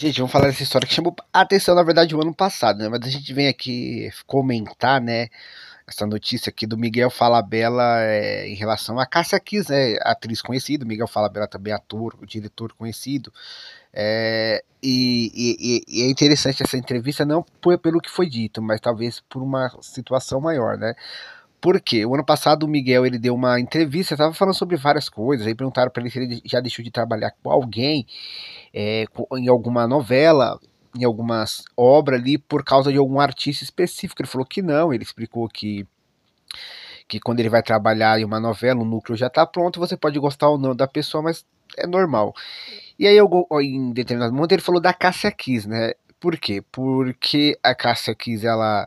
Gente, vamos falar dessa história que chamou atenção, na verdade, o ano passado, né? Mas a gente vem aqui comentar, né? Essa notícia aqui do Miguel Falabella é, em relação a Cássia Kiss, né? Atriz conhecida, Miguel Falabella também ator, diretor conhecido. É, e, e, e, é interessante essa entrevista, não pelo que foi dito, mas talvez por uma situação maior, né? Porque o ano passado o Miguel ele deu uma entrevista, estava falando sobre várias coisas, aí perguntaram para ele se ele já deixou de trabalhar com alguém é, em alguma novela, em algumas obras ali por causa de algum artista específico. Ele falou que não, ele explicou que que quando ele vai trabalhar em uma novela, o núcleo já está pronto, você pode gostar ou não da pessoa, mas é normal. E aí, eu, em determinado momento, ele falou da Cássia Kiss, né? Por quê? Porque a Cássia Kiss, ela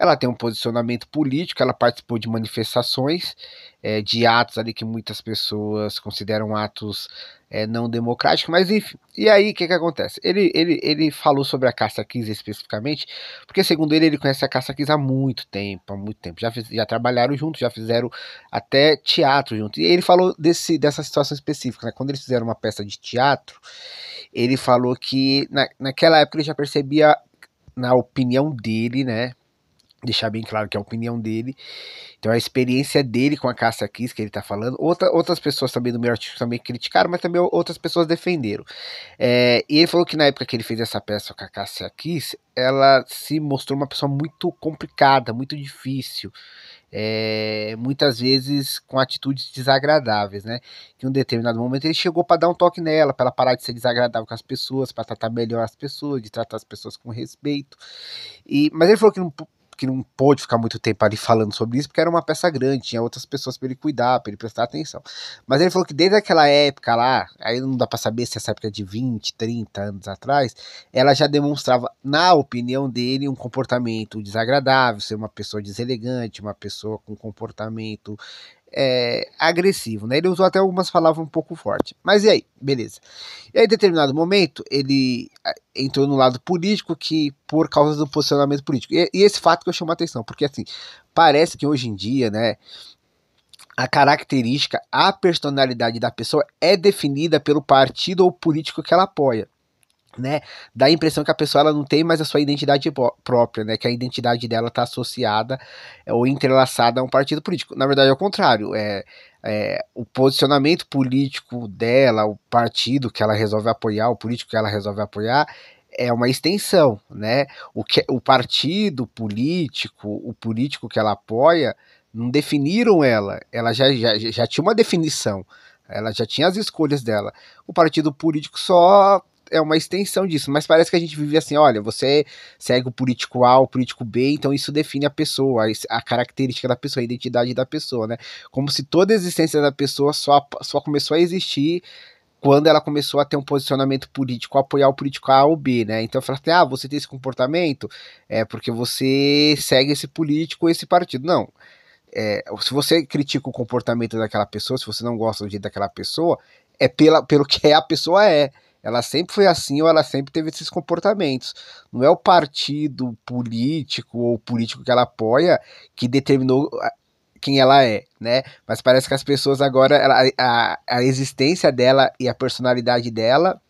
ela tem um posicionamento político, ela participou de manifestações, é, de atos ali que muitas pessoas consideram atos é, não democráticos, mas enfim. E aí, o que, que acontece? Ele, ele, ele falou sobre a caça 15 especificamente, porque segundo ele, ele conhece a caça 15 há muito tempo, há muito tempo. Já, já trabalharam juntos, já fizeram até teatro juntos. E ele falou desse, dessa situação específica, né? Quando eles fizeram uma peça de teatro, ele falou que na, naquela época ele já percebia na opinião dele, né, deixar bem claro que é a opinião dele. Então a experiência dele com a Cássia Kiss que ele está falando. Outra, outras pessoas também do meu artigo também criticaram, mas também outras pessoas defenderam. É, e ele falou que na época que ele fez essa peça com a Cássia Kiss, ela se mostrou uma pessoa muito complicada, muito difícil. É, muitas vezes com atitudes desagradáveis, né? Que em um determinado momento ele chegou para dar um toque nela, para ela parar de ser desagradável com as pessoas, para tratar melhor as pessoas, de tratar as pessoas com respeito. E, mas ele falou que não que não pôde ficar muito tempo ali falando sobre isso, porque era uma peça grande, tinha outras pessoas para ele cuidar, para ele prestar atenção. Mas ele falou que desde aquela época lá, aí não dá para saber se essa época é de 20, 30 anos atrás, ela já demonstrava, na opinião dele, um comportamento desagradável, ser uma pessoa deselegante, uma pessoa com comportamento é, agressivo, né? Ele usou até algumas palavras um pouco fortes. Mas e aí? Beleza. E aí, em determinado momento, ele ah, entrou no lado político que por causa do posicionamento político. E, e esse fato que eu chamo a atenção, porque assim, parece que hoje em dia, né, a característica, a personalidade da pessoa é definida pelo partido ou político que ela apoia né, dá a impressão que a pessoa ela não tem mais a sua identidade própria, né, que a identidade dela está associada é, ou entrelaçada a um partido político. Na verdade, é o contrário. É, é, o posicionamento político dela, o partido que ela resolve apoiar, o político que ela resolve apoiar, é uma extensão, né? O, que, o partido político, o político que ela apoia, não definiram ela. Ela já, já, já tinha uma definição. Ela já tinha as escolhas dela. O partido político só é uma extensão disso, mas parece que a gente vive assim, olha, você segue o político A, o político B, então isso define a pessoa, a característica da pessoa, a identidade da pessoa, né? Como se toda a existência da pessoa só, só começou a existir quando ela começou a ter um posicionamento político, apoiar o político A ou B, né? Então fala assim, ah, você tem esse comportamento, é porque você segue esse político esse partido. Não. É, se você critica o comportamento daquela pessoa, se você não gosta do jeito daquela pessoa, é pela, pelo que a pessoa é. Ela sempre foi assim ou ela sempre teve esses comportamentos. Não é o partido político ou político que ela apoia que determinou ah, quem ela é, né? Mas parece que as pessoas agora, ela, a, a existência dela e a personalidade dela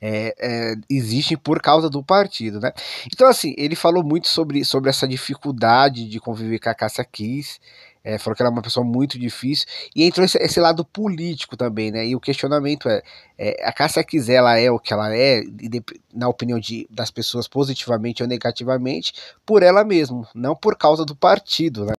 é, é, existem por causa do partido, né? Então, assim, ele falou muito sobre, sobre essa dificuldade de conviver com a Cássia Kiss, é, falou que ela é uma pessoa muito difícil, e entrou esse, esse lado político também, né? E o questionamento é, é a Cássia Kiss, ela é o que ela é, na opinião de, das pessoas, positivamente ou negativamente, por ela mesma, não por causa do partido, né?